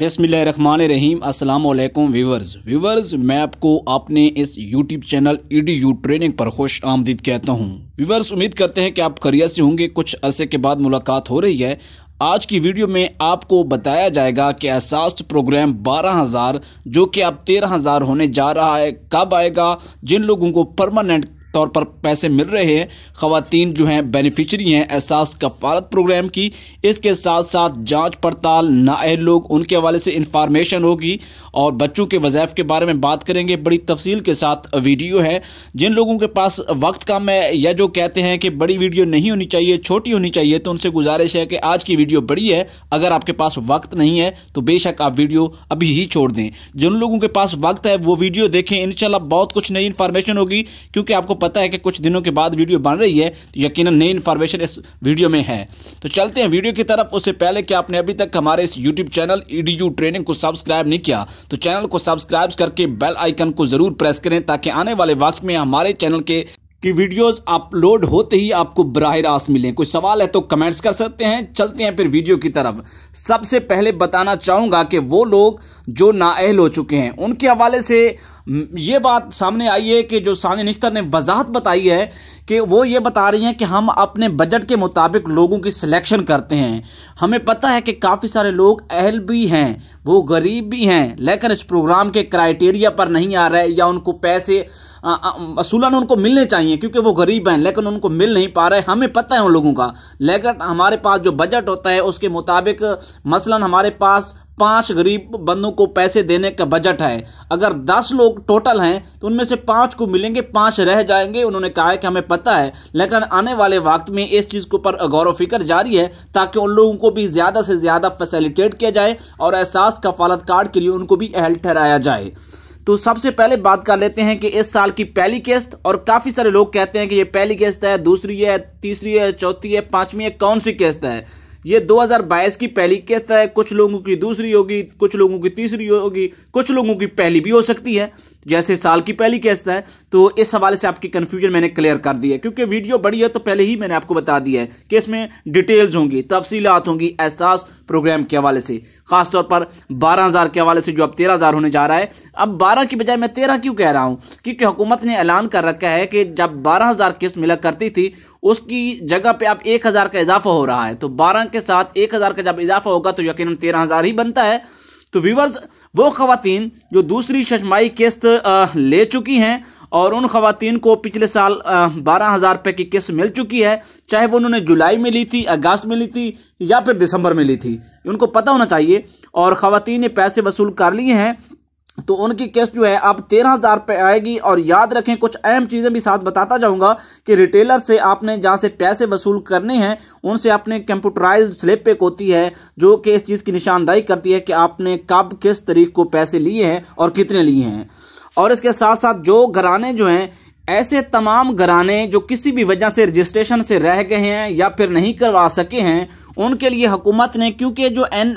बसमिल रहीम असलम viewers viewers मैं आपको अपने इस YouTube channel E D U training पर खुश आमदीद कहता हूँ व्यूवर्स उम्मीद करते हैं कि आप करियर से होंगे कुछ अरसे के बाद मुलाकात हो रही है आज की वीडियो में आपको बताया जाएगा कि एहसास प्रोग्राम 12000 जो कि अब 13000 होने जा रहा है कब आएगा जिन लोगों को परमानेंट तौर पर पैसे मिल रहे हैं खातन जो हैं बेनिफिशरी हैं एहसास कफालत प्रोग्राम की इसके साथ साथ जाँच पड़ताल नाअहल लोग उनके हवाले से इंफॉर्मेशन होगी और बच्चों के वज़ैफ़ के बारे में बात करेंगे बड़ी तफसील के साथ वीडियो है जिन लोगों के पास वक्त कम है या जो कहते हैं कि बड़ी वीडियो नहीं होनी चाहिए छोटी होनी चाहिए तो उनसे गुजारिश है कि आज की वीडियो बड़ी है अगर आपके पास वक्त नहीं है तो बेशक आप वीडियो अभी ही छोड़ दें जिन लोगों के पास वक्त है वो वीडियो देखें इनशाला बहुत कुछ नई इंफॉर्मेशन होगी क्योंकि आपको पता है कि कुछ दिनों के बाद वीडियो बन रही है तो यकीन नई इन्फॉर्मेशन इस वीडियो में है तो चलते हैं वीडियो की तरफ उससे पहले कि आपने अभी तक हमारे इस यूट्यूब चैनल ई ट्रेनिंग को सब्सक्राइब नहीं किया तो चैनल को सब्सक्राइब करके बेल आइकन को ज़रूर प्रेस करें ताकि आने वाले वक्त में हमारे चैनल के कि वीडियोस अपलोड होते ही आपको बरह रास्त मिलें कोई सवाल है तो कमेंट्स कर सकते हैं चलते हैं फिर वीडियो की तरफ सबसे पहले बताना चाहूँगा कि वो लोग जो नाअहल हो चुके हैं उनके हवाले से ये बात सामने आई है कि जो सान निस्तर ने वजाहत बताई है कि वो ये बता रही हैं कि हम अपने बजट के मुताबिक लोगों की सिलेक्शन करते हैं हमें पता है कि काफ़ी सारे लोग अहल भी हैं वो गरीब भी हैं लेकिन इस प्रोग्राम के क्राइटेरिया पर नहीं आ रहे या उनको पैसे असूलन उनको मिलने चाहिए क्योंकि वो गरीब हैं लेकिन उनको मिल नहीं पा रहे हमें पता है उन लोगों का लेकिन हमारे पास जो बजट होता है उसके मुताबिक मसला हमारे पास पाँच गरीब बंदों को पैसे देने का बजट है अगर दस लोग टोटल हैं तो उनमें से पाँच को मिलेंगे पाँच रह जाएंगे उन्होंने कहा है कि हमें पता है लेकिन आने वाले वक्त में इस चीज़ के ऊपर गौर फिक्र जारी है ताकि उन लोगों को भी ज़्यादा से ज़्यादा फैसिलिटेट किया जाए और एहसास कफालत कार्ड के लिए उनको भी अहल ठहराया जाए तो सबसे पहले बात कर लेते हैं कि इस साल की पहली किस्त और काफ़ी सारे लोग कहते हैं कि ये पहली किस्त है दूसरी है तीसरी है चौथी है पाँचवीं है कौन सी किस्त है ये 2022 की पहली किस्त है कुछ लोगों की दूसरी होगी कुछ लोगों की तीसरी होगी कुछ लोगों की पहली भी हो सकती है जैसे साल की पहली किस्त है तो इस हवाले से आपकी कन्फ्यूजन मैंने क्लियर कर दी है क्योंकि वीडियो बड़ी है तो पहले ही मैंने आपको बता दिया है कि इसमें डिटेल्स होंगी तफसीलात होंगी एहसास प्रोग्राम के हवाले से खासतौर पर बारह हज़ार के हवाले से जो अब तेरह हज़ार होने जा रहा है अब बारह की बजाय मैं तेरह क्यों कह रहा हूँ क्योंकि हुकूमत ने ऐलान कर रखा है कि जब बारह हज़ार किस्त मिला करती थी उसकी जगह पे आप एक हज़ार का इजाफा हो रहा है तो बारह के साथ एक हज़ार का जब इजाफा होगा तो यकीन तेरह हज़ार ही बनता है तो व्यूवर्स वो खातन जो दूसरी शशमाई किस्त ले चुकी हैं और उन खातन को पिछले साल बारह हज़ार रुपये की किस्त मिल चुकी है चाहे वो उन्होंने जुलाई में ली थी अगस्त में ली थी या फिर दिसंबर में ली थी उनको पता होना चाहिए और ख़वान ने पैसे वसूल कर लिए हैं तो उनकी किस्त जो है आप तेरह हज़ार रुपये आएगी और याद रखें कुछ अहम चीज़ें भी साथ बताता जाऊंगा कि रिटेलर से आपने जहाँ से पैसे वसूल करने हैं उनसे आपने कंप्यूटराइज स्लिप पे होती है जो कि इस चीज़ की निशानदाही करती है कि आपने कब किस तरीक को पैसे लिए हैं और कितने लिए हैं और इसके साथ साथ जो घराने जो हैं ऐसे तमाम घराने जो किसी भी वजह से रजिस्ट्रेशन से रह गए हैं या फिर नहीं करवा सके हैं उनके लिए हुकूमत ने क्योंकि जो एन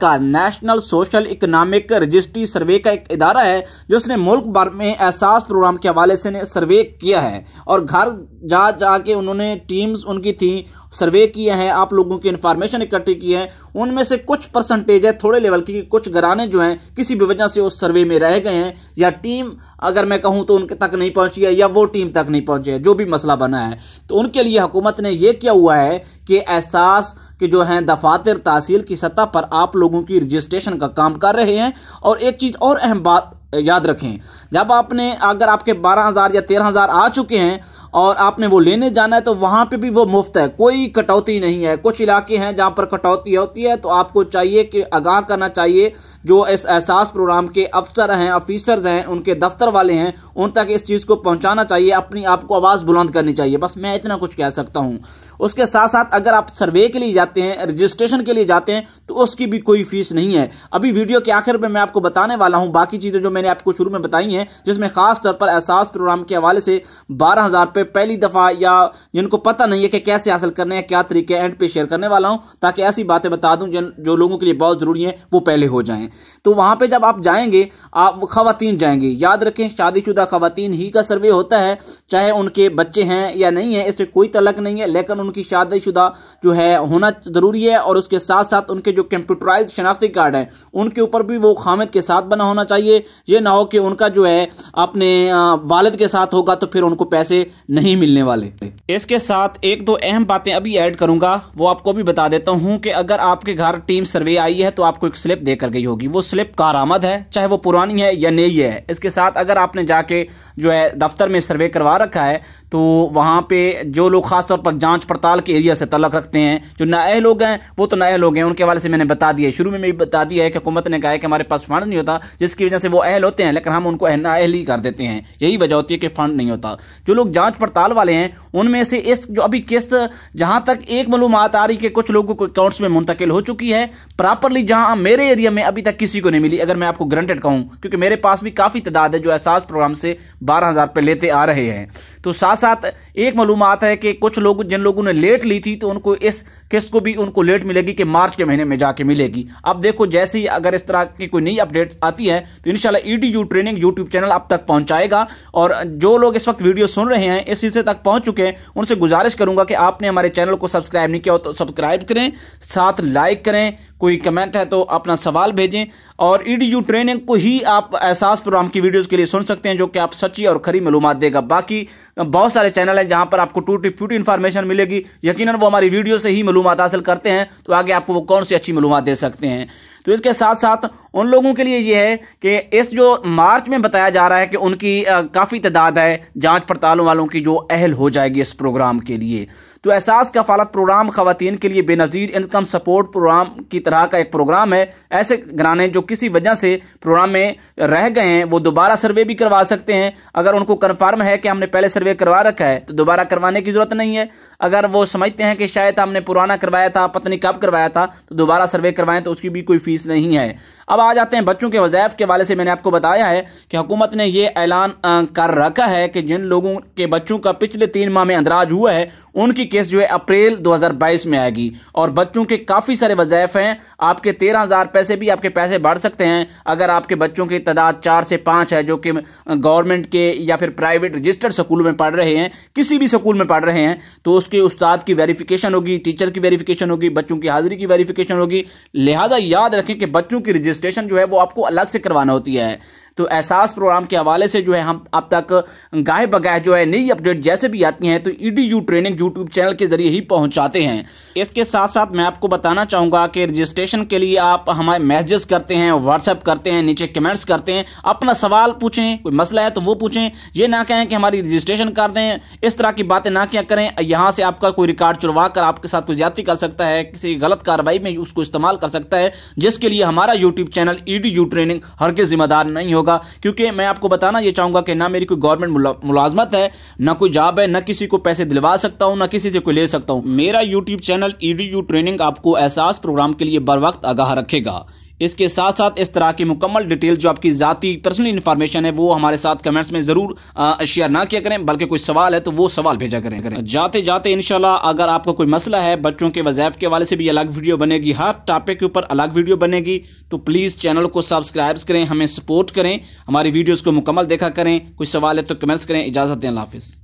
का national socio economic registry survey का एक इदारा है जिसने मुल्क भर में एहसास प्रोग्राम के हवाले से सर्वे किया है और घर जा जा के उन्होंने टीम्स उनकी थी सर्वे किए हैं आप लोगों की इन्फॉर्मेशन इकट्ठी की है उनमें से कुछ परसेंटेज है थोड़े लेवल की कुछ घराने जो हैं किसी भी वजह से उस सर्वे में रह गए हैं या टीम अगर मैं कहूं तो उनके तक नहीं पहुंची है या वो टीम तक नहीं पहुंची है जो भी मसला बना है तो उनके लिए हुकूमत ने यह किया हुआ है कि एहसास कि जो हैं दफातर तहसील की सतह पर आप लोगों की रजिस्ट्रेशन का काम कर रहे हैं और एक चीज़ और अहम बात याद रखें जब आपने अगर आपके बारह हज़ार या तेरह हज़ार आ चुके हैं और आपने वो लेने जाना है तो वहाँ पे भी वो मुफ्त है कोई कटौती नहीं है कुछ इलाके हैं जहाँ पर कटौती होती है तो आपको चाहिए कि आगाह करना चाहिए जो इस एहसास प्रोग्राम के अफसर हैं ऑफिसर्स हैं उनके दफ्तर वाले हैं उन तक इस चीज़ को पहुँचाना चाहिए अपनी आपको आवाज़ बुलंद करनी चाहिए बस मैं इतना कुछ कह सकता हूँ उसके साथ साथ अगर आप सर्वे के लिए जाते हैं रजिस्ट्रेशन के लिए जाते हैं तो उसकी भी कोई फीस नहीं है अभी वीडियो के आखिर पर मैं आपको बताने वाला हूँ बाकी चीज़ें जो मैंने मैंने आपको शुरू में बताई हैं जिसमें खास तौर पर एहसास प्रोग्राम के हवाले से बारह हज़ार रुपये पहली दफ़ा या जिनको पता नहीं है कि कैसे हासिल करने हैं क्या तरीके एंड पे शेयर करने वाला हूँ ताकि ऐसी बातें बता दूँ जिन जो लोगों के लिए बहुत ज़रूरी हैं वो पहले हो जाएँ तो वहाँ पर जब आप जाएँगे आप खातन जाएंगी याद रखें शादीशुदा खातन ही का सर्वे होता है चाहे उनके बच्चे हैं या नहीं है इससे कोई तलक नहीं है लेकिन उनकी शादीशुदा जो है होना ज़रूरी है और उसके साथ साथ उनके जो कंप्यूटराइज शनाख्ती कार्ड है उनके ऊपर भी वो खामिद के साथ बना होना चाहिए ये ना हो कि उनका जो है अपने वालद के साथ होगा तो फिर उनको पैसे नहीं मिलने वाले इसके साथ एक दो अहम बातें अभी ऐड करूंगा वो आपको भी बता देता हूँ कि अगर आपके घर टीम सर्वे आई है तो आपको एक स्लिप देकर गई होगी वो स्लिप कारामद है चाहे वो पुरानी है या नई है इसके साथ अगर आपने जाके जो है दफ्तर में सर्वे करवा रखा है तो वहाँ पे जो लोग खासतौर पर जांच पड़ताल के एरिया से तलक रखते हैं जो नए लोग हैं वो तो नए लोग हैं उनके वाले से मैंने बता दिया शुरू में भी बता दिया है कि हुकूमत ने कहा है कि हमारे पास फंड नहीं होता जिसकी वजह से वो अह अहल होते हैं लेकिन हम उनको अहल ही कर देते हैं यही वजह होती है कि फंड नहीं होता जो लोग जांच पड़ताल वाले हैं उनमें से इस जो अभी केस जहां तक एक मलूम आ रही कि कुछ लोगों को अकाउंट्स में मुंतकिल हो चुकी है प्रॉपरली जहां मेरे एरिया में अभी तक किसी को नहीं मिली अगर मैं आपको ग्रंटेड कहूं क्योंकि मेरे पास भी काफ़ी तादाद है जो एहसास प्रोग्राम से बारह हज़ार रुपये लेते आ रहे हैं तो साथ साथ एक मलूम है कि कुछ लोग जिन लोगों ने लेट ली थी तो उनको इस किस्त को भी उनको लेट मिलेगी कि मार्च के महीने में जाके मिलेगी अब देखो जैसे ही अगर इस तरह की कोई नई अपडेट आती है तो इनशाला यू ट्रेनिंग यूट्यूब चैनल अब तक पहुंचाएगा और जो लोग इस वक्त वीडियो सुन रहे हैं इस हिस्से तक पहुंच चुके हैं उनसे गुजारिश करूंगा कि आपने हमारे चैनल को सब्सक्राइब नहीं किया हो तो सब्सक्राइब करें साथ लाइक करें कोई कमेंट है तो अपना सवाल भेजें और ई डी यू ट्रेनिंग को ही आप एहसास प्रोग्राम की वीडियोज़ के लिए सुन सकते हैं जो कि आप सच्ची और खरी मालूम देगा बाकी बहुत सारे चैनल हैं जहाँ पर आपको टूटी फूटी इन्फॉर्मेशन मिलेगी यकीन वो हमारी वीडियो से ही मालूम हासिल करते हैं तो आगे आपको वो कौन सी अच्छी मालूम दे सकते हैं तो इसके साथ साथ उन लोगों के लिए ये है कि इस जो मार्च में बताया जा रहा है कि उनकी काफ़ी तादाद है जांच पड़तालों वालों की जो अहल हो जाएगी इस प्रोग्राम के लिए तो एहसास कफालत प्रोग्राम खातन के लिए बेनज़ीर इनकम सपोर्ट प्रोग्राम की तरह का एक प्रोग्राम है ऐसे घराने जो किसी वजह से प्रोग्राम में रह गए हैं वो दोबारा सर्वे भी करवा सकते हैं अगर उनको कन्फर्म है कि हमने पहले सर्वे करवा रखा है तो दोबारा करवाने की ज़रूरत नहीं है अगर वो समझते हैं कि शायद हमने पुराना करवाया था पत्नी कब करवाया था तो दोबारा सर्वे करवाएं तो उसकी भी कोई फ़ीस नहीं है अब आ जाते हैं बच्चों के वज़ैफ़ के हवाले से मैंने आपको बताया है कि हुकूमत ने यह ऐलान कर रखा है कि जिन लोगों के बच्चों का पिछले तीन माह में अंदराज हुआ है उनकी केस जो है अप्रैल 2022 में आएगी और बच्चों के काफ़ी सारे वज़ायफ हैं आपके तेरह हज़ार पैसे भी आपके पैसे बढ़ सकते हैं अगर आपके बच्चों की तादाद चार से पाँच है जो कि गवर्नमेंट के या फिर प्राइवेट रजिस्टर्ड स्कूल में पढ़ रहे हैं किसी भी स्कूल में पढ़ रहे हैं तो उसके उस्ताद की वेरिफिकेशन होगी टीचर की वेरिफिकेशन होगी बच्चों की हाजिरी की वेरिफिकेशन होगी लिहाजा याद रखें कि बच्चों की रजिस्ट्रेशन जो है वो आपको अलग से करवाना होती है तो एहसास प्रोग्राम के हवाले से जो है हम अब तक गाय बगाह जो है नई अपडेट जैसे भी आती हैं तो यू ट्रेनिंग यूट्यूब चैनल के जरिए ही पहुंचाते हैं इसके साथ साथ मैं आपको बताना चाहूँगा कि रजिस्ट्रेशन के लिए आप हमारे मैसेज करते हैं व्हाट्सएप करते हैं नीचे कमेंट्स करते हैं अपना सवाल पूछें कोई मसला है तो वो पूछें ये ना कहें कि हमारी रजिस्ट्रेशन कर दें इस तरह की बातें ना क्या करें यहाँ से आपका कोई रिकॉर्ड चुड़वा कर आपके साथ कोई ज्यादा कर सकता है किसी गलत कार्रवाई में उसको इस्तेमाल कर सकता है जिसके लिए हमारा यूट्यूब चैनल ई ट्रेनिंग हर के जिम्मेदार नहीं होगा होगा क्योंकि मैं आपको बताना ये चाहूँगा कि ना मेरी कोई गवर्नमेंट मुलाजमत है ना कोई जॉब है ना किसी को पैसे दिलवा सकता हूँ ना किसी से कोई ले सकता हूँ मेरा यूट्यूब चैनल ई ट्रेनिंग आपको एहसास प्रोग्राम के लिए बर वक्त आगाह रखेगा इसके साथ साथ इस तरह की मुकम्मल डिटेल जो आपकी ज़ाती पर्सनल इन्फॉर्मेशन है वो हमारे साथ कमेंट्स में ज़रूर शेयर ना किया करें बल्कि कोई सवाल है तो वो सवाल भेजा करें करें जाते जाते इन अगर आपको कोई मसला है बच्चों के वज़ैफ़ के हवाले से भी अलग वीडियो बनेगी हर टॉपिक के ऊपर अलग वीडियो बनेगी तो प्लीज़ चैनल को सब्सक्राइब करें हमें सपोर्ट करें हमारी वीडियोज़ को मुकम्मल देखा करें कोई सवाल है तो कमेंट्स करें इजाज़त दें हाफिज़